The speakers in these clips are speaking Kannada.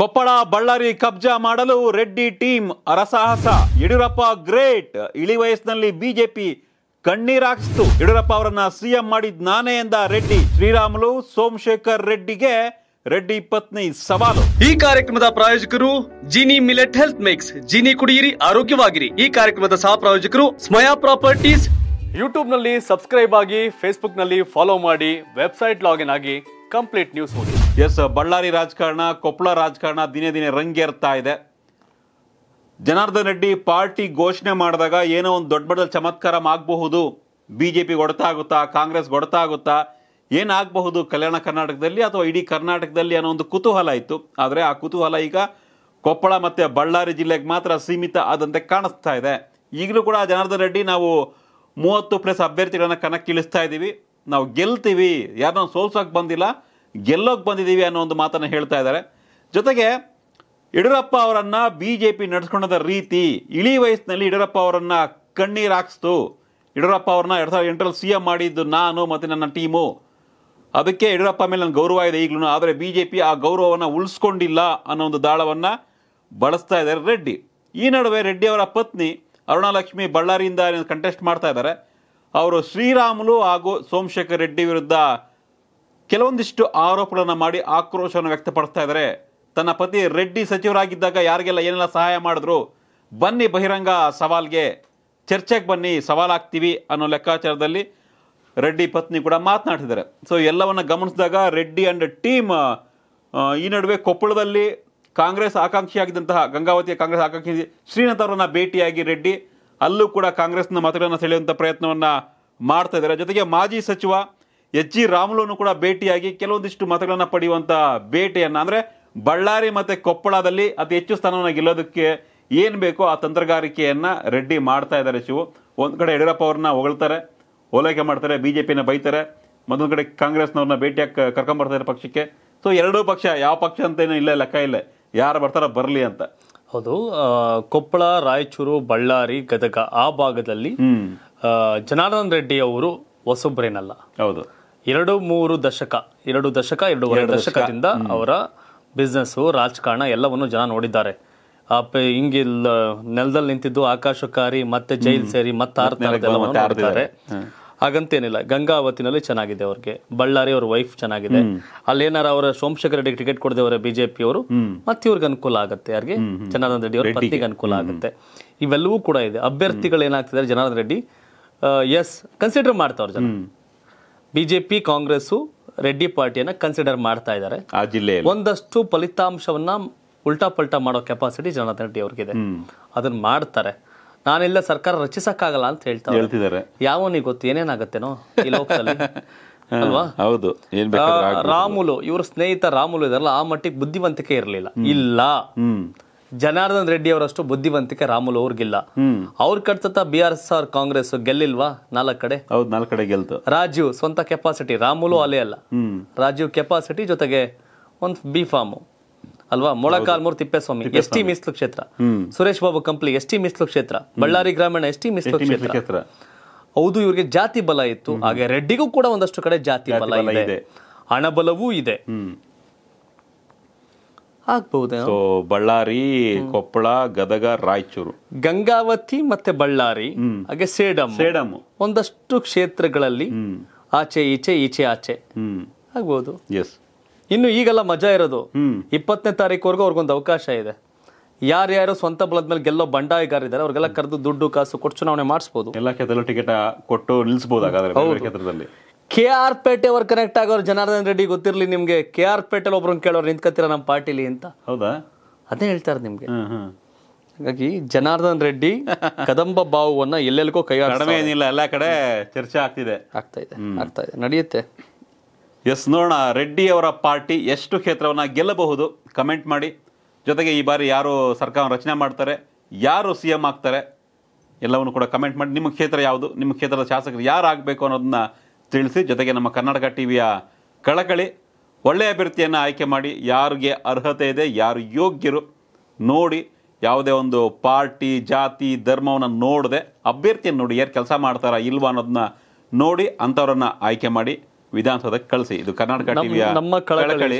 ಕೊಪ್ಪಳ ಬಳ್ಳಾರಿ ಕಬ್ಜಾ ಮಾಡಲು ರೆಡ್ಡಿ ಟೀಮ್ ಅರಸಾಹಸ ಯಡಿಯೂರಪ್ಪ ಗ್ರೇಟ್ ಇಳಿ ವಯಸ್ಸಿನಲ್ಲಿ ಬಿಜೆಪಿ ಕಣ್ಣೀರಾಕ್ಸ್ತು ಯಡಿಯೂರಪ್ಪ ಅವರನ್ನ ಸಿಎಂ ಮಾಡಿದ್ ನಾನೇ ಎಂದ ರೆಡ್ಡಿ ಶ್ರೀರಾಮುಲು ಸೋಮಶೇಖರ್ ರೆಡ್ಡಿಗೆ ರೆಡ್ಡಿ ಪತ್ನಿ ಸವಾಲು ಈ ಕಾರ್ಯಕ್ರಮದ ಪ್ರಾಯೋಜಕರು Gini millet health mix Gini ಕುಡಿಯಿರಿ ಆರೋಗ್ಯವಾಗಿರಿ ಈ ಕಾರ್ಯಕ್ರಮದ ಸಹ ಪ್ರಾಯೋಜಕರು ಸ್ಮಯಾ ಪ್ರಾಪರ್ಟೀಸ್ ಯೂಟ್ಯೂಬ್ನಲ್ಲಿ ಸಬ್ಸ್ಕ್ರೈಬ್ ಆಗಿ ಫೇಸ್ಬುಕ್ನಲ್ಲಿ ಫಾಲೋ ಮಾಡಿ ವೆಬ್ಸೈಟ್ ಲಾಗಿನ್ ಆಗಿ ಕಂಪ್ಲೀಟ್ ನ್ಯೂಸ್ ಓದಿ ಎಸ್ ಬಳ್ಳಾರಿ ರಾಜಕಾರಣ ಕೊಪ್ಪಳ ರಾಜಕಾರಣ ದಿನೇ ದಿನೇ ರಂಗೇರ್ತಾ ಇದೆ ಜನಾರ್ದನ್ ರೆಡ್ಡಿ ಪಾರ್ಟಿ ಘೋಷಣೆ ಮಾಡಿದಾಗ ಏನೋ ಒಂದು ದೊಡ್ಡ ದೊಡ್ಡ ಚಮತ್ಕಾರ ಆಗಬಹುದು ಬಿ ಜೆ ಪಿ ಆಗುತ್ತಾ ಕಾಂಗ್ರೆಸ್ ಆಗುತ್ತಾ ಏನಾಗಬಹುದು ಕಲ್ಯಾಣ ಕರ್ನಾಟಕದಲ್ಲಿ ಅಥವಾ ಇಡೀ ಕರ್ನಾಟಕದಲ್ಲಿ ಅನ್ನೋ ಒಂದು ಕುತೂಹಲ ಇತ್ತು ಆದರೆ ಆ ಕುತೂಹಲ ಈಗ ಕೊಪ್ಪಳ ಮತ್ತು ಬಳ್ಳಾರಿ ಜಿಲ್ಲೆಗೆ ಮಾತ್ರ ಸೀಮಿತ ಆದಂತೆ ಕಾಣಿಸ್ತಾ ಇದೆ ಈಗಲೂ ಕೂಡ ಜನಾರ್ದನ್ ರೆಡ್ಡಿ ನಾವು ಮೂವತ್ತು ಪ್ಲಸ್ ಅಭ್ಯರ್ಥಿಗಳನ್ನು ಕಣಕ್ಕಿಳಿಸ್ತಾ ಇದ್ದೀವಿ ನಾವು ಗೆಲ್ತೀವಿ ಯಾರನ್ನ ಸೋಲ್ಸೋಕೆ ಬಂದಿಲ್ಲ ಗೆಲ್ಲೋಕೆ ಬಂದಿದ್ದೀವಿ ಅನ್ನೋ ಒಂದು ಮಾತನ್ನು ಹೇಳ್ತಾ ಇದ್ದಾರೆ ಜೊತೆಗೆ ಯಡಿಯೂರಪ್ಪ ಅವರನ್ನು ಬಿ ಜೆ ಪಿ ನಡೆಸ್ಕೊಂಡದ ರೀತಿ ಇಳಿ ವಯಸ್ಸಿನಲ್ಲಿ ಯಡಿಯೂರಪ್ಪ ಅವರನ್ನು ಕಣ್ಣೀರು ಹಾಕಿಸ್ತು ಯಡಿಯೂರಪ್ಪ ಅವ್ರನ್ನ ಎರಡು ಸಾವಿರದ ಎಂಟರಲ್ಲಿ ಸಿ ಎಂ ಮಾಡಿದ್ದು ನಾನು ಮತ್ತು ನನ್ನ ಟೀಮು ಅದಕ್ಕೆ ಯಡಿಯೂರಪ್ಪ ಮೇಲೆ ನನ್ನ ಗೌರವ ಇದೆ ಈಗಲೂ ಆದರೆ ಬಿ ಜೆ ಪಿ ಆ ಗೌರವವನ್ನು ಉಳಿಸ್ಕೊಂಡಿಲ್ಲ ಅನ್ನೋ ಒಂದು ದಾಳವನ್ನು ಬಳಸ್ತಾ ಇದ್ದಾರೆ ರೆಡ್ಡಿ ಈ ನಡುವೆ ರೆಡ್ಡಿ ಅವರ ಪತ್ನಿ ಅರುಣಲಕ್ಷ್ಮಿ ಬಳ್ಳಾರಿಯಿಂದ ಕಂಟೆಸ್ಟ್ ಮಾಡ್ತಾ ಇದ್ದಾರೆ ಅವರು ಶ್ರೀರಾಮುಲು ಹಾಗೂ ಸೋಮಶೇಖರ್ ರೆಡ್ಡಿ ವಿರುದ್ಧ ಕೆಲವೊಂದಿಷ್ಟು ಆರೋಪಗಳನ್ನು ಮಾಡಿ ಆಕ್ರೋಶವನ್ನು ವ್ಯಕ್ತಪಡಿಸ್ತಾ ಇದ್ದಾರೆ ತನ್ನ ಪತಿ ರೆಡ್ಡಿ ಸಚಿವರಾಗಿದ್ದಾಗ ಯಾರಿಗೆಲ್ಲ ಏನೆಲ್ಲ ಸಹಾಯ ಮಾಡಿದ್ರು ಬನ್ನಿ ಬಹಿರಂಗ ಸವಾಲ್ಗೆ ಚರ್ಚೆಗೆ ಬನ್ನಿ ಸವಾಲಾಗ್ತೀವಿ ಅನ್ನೋ ಲೆಕ್ಕಾಚಾರದಲ್ಲಿ ರೆಡ್ಡಿ ಪತ್ನಿ ಕೂಡ ಮಾತನಾಡ್ತಿದ್ದಾರೆ ಸೊ ಎಲ್ಲವನ್ನು ಗಮನಿಸಿದಾಗ ರೆಡ್ಡಿ ಆ್ಯಂಡ್ ಟೀಮ್ ಈ ನಡುವೆ ಕೊಪ್ಪಳದಲ್ಲಿ ಕಾಂಗ್ರೆಸ್ ಆಕಾಂಕ್ಷಿಯಾಗಿದ್ದಂತಹ ಗಂಗಾವತಿಯ ಕಾಂಗ್ರೆಸ್ ಆಕಾಂಕ್ಷಿ ಶ್ರೀನಾಥ್ ಅವರನ್ನ ಭೇಟಿಯಾಗಿ ರೆಡ್ಡಿ ಅಲ್ಲೂ ಕೂಡ ಕಾಂಗ್ರೆಸ್ನ ಮತಗಳನ್ನು ಸೆಳೆಯುವಂಥ ಪ್ರಯತ್ನವನ್ನು ಮಾಡ್ತಾ ಇದ್ದಾರೆ ಜೊತೆಗೆ ಮಾಜಿ ಸಚಿವ ಎಚ್ ಜಿ ರಾಮುಲು ಕೂಡ ಭೇಟಿಯಾಗಿ ಕೆಲವೊಂದಿಷ್ಟು ಮತಗಳನ್ನು ಪಡೆಯುವಂಥ ಭೇಟಿಯನ್ನು ಅಂದರೆ ಬಳ್ಳಾರಿ ಮತ್ತು ಕೊಪ್ಪಳದಲ್ಲಿ ಅತಿ ಹೆಚ್ಚು ಸ್ಥಾನವನ್ನು ಗೆಲ್ಲೋದಕ್ಕೆ ಏನು ಬೇಕೋ ಆ ತಂತ್ರಗಾರಿಕೆಯನ್ನು ರೆಡ್ಡಿ ಮಾಡ್ತಾ ಇದ್ದಾರೆ ಶಿವು ಒಂದು ಕಡೆ ಯಡಿಯೂರಪ್ಪ ಅವ್ರನ್ನ ಹೊಗಳ್ತಾರೆ ಓಲೈಕೆ ಮಾಡ್ತಾರೆ ಬಿ ಜೆ ಪಿನ ಬೈತಾರೆ ಮತ್ತೊಂದು ಕಡೆ ಕಾಂಗ್ರೆಸ್ನವ್ರನ್ನ ಭೇಟಿಯಾಗಿ ಕರ್ಕೊಂಬರ್ತಾರೆ ಪಕ್ಷಕ್ಕೆ ಸೊ ಎರಡೂ ಪಕ್ಷ ಯಾವ ಪಕ್ಷ ಅಂತೇನೂ ಇಲ್ಲ ಲೆಕ್ಕ ಇಲ್ಲೇ ಯಾರು ಬರ್ತಾರೋ ಬರಲಿ ಅಂತ ಹೌದು ಕೊಪ್ಪಳ ರಾಯಚೂರು ಬಳ್ಳಾರಿ ಗದಗ ಆ ಭಾಗದಲ್ಲಿ ಜನಾರ್ದನ್ ರೆಡ್ಡಿ ಅವರು ಹೊಸೊಬ್ಬರೇನಲ್ಲ ಹೌದು ಎರಡು ಮೂರು ದಶಕ ಎರಡು ದಶಕ ಎರಡೂವರೆ ದಶಕದಿಂದ ಅವರ ಬಿಸ್ನೆಸ್ಸು ರಾಜಕಾರಣ ಎಲ್ಲವನ್ನು ಜನ ನೋಡಿದ್ದಾರೆ ಹಿಂಗೆ ನೆಲದಲ್ಲಿ ನಿಂತಿದ್ದು ಆಕಾಶಕಾರಿ ಮತ್ತೆ ಜೈಲ್ ಸೇರಿ ಮತ್ತೆ ಆರ್ತಾರೆ ಹಾಗಂತೇನಿಲ್ಲ ಗಂಗಾವತಿನಲ್ಲಿ ಚೆನ್ನಾಗಿದೆ ಅವ್ರಿಗೆ ಬಳ್ಳಾರಿ ಅವ್ರ ವೈಫ್ ಚೆನ್ನಾಗಿದೆ ಅಲ್ಲೇನಾರ ಅವರ ಸೋಮಶೇಖರ್ ರೆಡ್ಡಿ ಟಿಕೆಟ್ ಕೊಡದೆವರ ಬಿಜೆಪಿ ಅವರು ಮತ್ತೆ ಇವ್ರಿಗೆ ಅನುಕೂಲ ಆಗುತ್ತೆ ಯಾರಿಗೆ ಜನಾರ್ದನ್ ರೆಡ್ಡಿ ಅವ್ರ ಪತ್ನಿಗೆ ಅನುಕೂಲ ಆಗುತ್ತೆ ಇವೆಲ್ಲವೂ ಕೂಡ ಇದೆ ಅಭ್ಯರ್ಥಿಗಳು ಏನಾಗ್ತಿದ್ದಾರೆ ಜನಾರ್ದನ್ ರೆಡ್ಡಿ ಎಸ್ ಕನ್ಸಿಡರ್ ಮಾಡ್ತಾವ್ರ ಜನ ಬಿಜೆಪಿ ಕಾಂಗ್ರೆಸ್ಸು ರೆಡ್ಡಿ ಪಾರ್ಟಿಯನ್ನ ಕನ್ಸಿಡರ್ ಮಾಡ್ತಾ ಇದ್ದಾರೆ ಒಂದಷ್ಟು ಫಲಿತಾಂಶವನ್ನ ಉಲ್ಟಾ ಪಲ್ಟಾ ಮಾಡೋ ಕೆಪಾಸಿಟಿ ಜನಾರ್ದನ್ ರೆಡ್ಡಿ ಇದೆ ಅದನ್ನ ಮಾಡ್ತಾರೆ ನಾನೆಲ್ಲ ಸರ್ಕಾರ ರಚಿಸಕ್ಕಾಗಲ್ಲ ಅಂತ ಹೇಳ್ತಾರೆ ಹೇಳ್ತಿದ್ದಾರೆ ಯಾವನಿಗೆ ಗೊತ್ತು ಏನೇನಾಗತ್ತೇನೋ ಈ ಅಲ್ವಾ ಹೌದು ರಾಮುಲು ಇವ್ರ ಸ್ನೇಹಿತ ರಾಮುಲು ಇದಾರಲ್ಲ ಆ ಮಟ್ಟಿಗೆ ಬುದ್ಧಿವಂತಿಕೆ ಇರಲಿಲ್ಲ ಇಲ್ಲ ಜನಾರ್ದನ್ ರೆಡ್ಡಿ ಅವರಷ್ಟು ಬುದ್ಧಿವಂತಿಕೆ ರಾಮುಲು ಅವ್ರಿಗಿಲ್ಲ ಅವ್ರ ಕಟ್ಸತ್ತ B R S R Congress ಗೆಲ್ಲಿಲ್ವಾ ನಾಲ್ಕ ಕಡೆ ಹೌದು ಕಡೆ ಗೆಲ್ತು ರಾಜೀವ್ ಸ್ವಂತ ಕೆಪಾಸಿಟಿ ರಾಮುಲು ಅಲೆ ಅಲ್ಲ ರಾಜೀವ್ ಕೆಪಾಸಿಟಿ ಜೊತೆಗೆ ಒಂದು ಬಿ ಫಾರ್ಮು ಅಲ್ವಾ ಮೊಳಕಾಲ್ಮೂರು ತಿಪ್ಪೇಸ್ವಾಮಿ ಎಸ್ ಟಿ ಮೀಸಲು ಕ್ಷೇತ್ರ ಸುರೇಶ್ ಬಾಬು ಕಂಪ್ಲಿ ಎಸ್ ಟಿ ಮೀಸಲು ಕ್ಷೇತ್ರ ಬಳ್ಳಾರಿ ಗ್ರಾಮೀಣ ಎಸ್ ಟಿ ಮೀಸಲು ಕ್ಷೇತ್ರ ಹೌದು ಇವರಿಗೆ ಜಾತಿ ಬಲ ಇತ್ತು ಹಾಗೆ ರೆಡ್ಡಿಗೂ ಕೂಡ ಒಂದಷ್ಟು ಕಡೆ ಜಾತಿ ಬಲ ಇದೆ ಹಣಬಲವೂ ಇದೆ ಆಗ್ಬಹುದು ಬಳ್ಳಾರಿ ಕೊಪ್ಪಳ ಗದಗ ರಾಯಚೂರು ಗಂಗಾವತಿ ಮತ್ತೆ ಬಳ್ಳಾರಿ ಹಾಗೆ ಸೇಡಮ್ ಸೇಡಮ್ ಒಂದಷ್ಟು ಕ್ಷೇತ್ರಗಳಲ್ಲಿ ಆಚೆ ಈಚೆ ಈಚೆ ಆಚೆ ಆಗ್ಬಹುದು ಎಸ್ ಇನ್ನು ಈಗೆಲ್ಲ ಮಜಾ ಇರೋದು ಇಪ್ಪತ್ತನೇ ತಾರೀಕುವರೆಗೂ ಅವ್ರಿಗೊಂದು ಅವಕಾಶ ಇದೆ ಯಾರ್ಯಾರು ಸ್ವಂತ ಬಲದ ಮೇಲೆ ಗೆಲ್ಲೋ ಬಂಡಾಯಗಾರಿದ್ದಾರೆ ಅವ್ರಿಗೆಲ್ಲ ಕರೆದು ದುಡ್ಡು ಕಾಸು ಕೊಟ್ಟು ಚುನಾವಣೆ ಮಾಡಿಸಬಹುದು ಎಲ್ಲ ಕ್ಷೇತ್ರದಲ್ಲೂ ಟಿಕೆಟ್ ಕೊಟ್ಟು ನಿಲ್ಲಿಸಬಹುದು ಕ್ಷೇತ್ರದಲ್ಲಿ ಕೆ ಆರ್ ಪೇಟೆ ಅವ್ರು ಕನೆಕ್ಟ್ ಆಗೋರು ಜನಾರ್ದನ್ ರೆಡ್ಡಿ ಗೊತ್ತಿರಲಿ ನಿಮ್ಗೆ ಕೆ ಆರ್ ಪೇಟೆ ಒಬ್ರು ಕೇಳೋರು ನಿಂತ್ಕತ್ತೀರಾ ನಮ್ಮ ಪಾರ್ಟಿಲಿ ಅಂತ ಹೌದಾ ಅದೇ ಹೇಳ್ತಾರೆ ನಿಮ್ಗೆ ಹಾಗಾಗಿ ಜನಾರ್ದನ್ ರೆಡ್ಡಿ ಕದಂಬ ಬಾವುವನ್ನ ಎಲ್ಲೆಲ್ಗೋ ಕೈ ಏನಿಲ್ಲ ಎಲ್ಲಾ ಕಡೆ ಚರ್ಚೆ ಆಗ್ತಿದೆ ಆಗ್ತಾ ಇದೆ ಆಗ್ತಾ ಇದೆ ನಡೆಯುತ್ತೆ ಎಸ್ ನೋಡೋಣ ರೆಡ್ಡಿ ಅವರ ಪಾರ್ಟಿ ಎಷ್ಟು ಕ್ಷೇತ್ರವನ್ನು ಗೆಲ್ಲಬಹುದು ಕಮೆಂಟ್ ಮಾಡಿ ಜೊತೆಗೆ ಈ ಬಾರಿ ಯಾರು ಸರ್ಕಾರ ರಚನೆ ಮಾಡ್ತಾರೆ ಯಾರು ಸಿ ಎಮ್ ಆಗ್ತಾರೆ ಎಲ್ಲವನ್ನು ಕೂಡ ಕಮೆಂಟ್ ಮಾಡಿ ನಿಮ್ಮ ಕ್ಷೇತ್ರ ಯಾವುದು ನಿಮ್ಮ ಕ್ಷೇತ್ರದ ಶಾಸಕರು ಯಾರು ಆಗಬೇಕು ಅನ್ನೋದನ್ನ ತಿಳಿಸಿ ಜೊತೆಗೆ ನಮ್ಮ ಕರ್ನಾಟಕ ಟಿ ವಿಯ ಕಳಕಳಿ ಒಳ್ಳೆಯ ಅಭ್ಯರ್ಥಿಯನ್ನು ಆಯ್ಕೆ ಮಾಡಿ ಯಾರಿಗೆ ಅರ್ಹತೆ ಇದೆ ಯಾರು ಯೋಗ್ಯರು ನೋಡಿ ಯಾವುದೇ ಒಂದು ಪಾರ್ಟಿ ಜಾತಿ ಧರ್ಮವನ್ನು ನೋಡದೆ ಅಭ್ಯರ್ಥಿಯನ್ನು ನೋಡಿ ಯಾರು ಕೆಲಸ ಮಾಡ್ತಾರಾ ಇಲ್ವಾ ಅನ್ನೋದನ್ನ ನೋಡಿ ಅಂಥವ್ರನ್ನ ಆಯ್ಕೆ ಮಾಡಿ ವಿಧಾನಸೌಧಕ್ಕೆ ಕಳಿಸಿ ಇದು ಕರ್ನಾಟಕ ನಮ್ಮ ಕಳಕಳಿ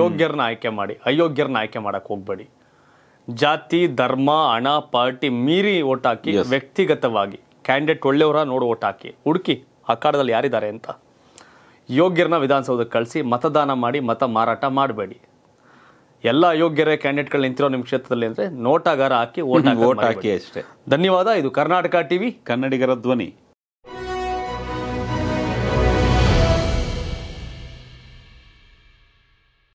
ಯೋಗ್ಯರನ್ನ ಆಯ್ಕೆ ಮಾಡಿ ಅಯೋಗ್ಯರನ್ನ ಆಯ್ಕೆ ಮಾಡಕ್ ಹೋಗ್ಬೇಡಿ ಜಾತಿ ಧರ್ಮ ಹಣ ಪಾರ್ಟಿ ಮೀರಿ ಓಟ್ ಹಾಕಿ ವ್ಯಕ್ತಿಗತವಾಗಿ ಕ್ಯಾಂಡಿಡೇಟ್ ಒಳ್ಳೆಯವರ ನೋಡು ಓಟ್ ಹಾಕಿ ಹುಡುಕಿ ಅಖಾಡದಲ್ಲಿ ಯಾರಿದ್ದಾರೆ ಅಂತ ಯೋಗ್ಯರನ್ನ ವಿಧಾನಸೌಧಕ್ಕೆ ಕಳಿಸಿ ಮತದಾನ ಮಾಡಿ ಮತ ಮಾರಾಟ ಮಾಡಬೇಡಿ ಎಲ್ಲ ಅಯೋಗ್ಯರೇ ಕ್ಯಾಂಡಿಡೇಟ್ಗಳು ನಿಂತಿರೋ ನಿಮ್ಮ ಕ್ಷೇತ್ರದಲ್ಲಿ ಅಂದರೆ ನೋಟಾಗಾರ ಹಾಕಿ ಓಟ್ ಹಾಕಿ ಅಷ್ಟೇ ಧನ್ಯವಾದ ಇದು ಕರ್ನಾಟಕ ಟಿವಿ ಕನ್ನಡಿಗರ ಧ್ವನಿ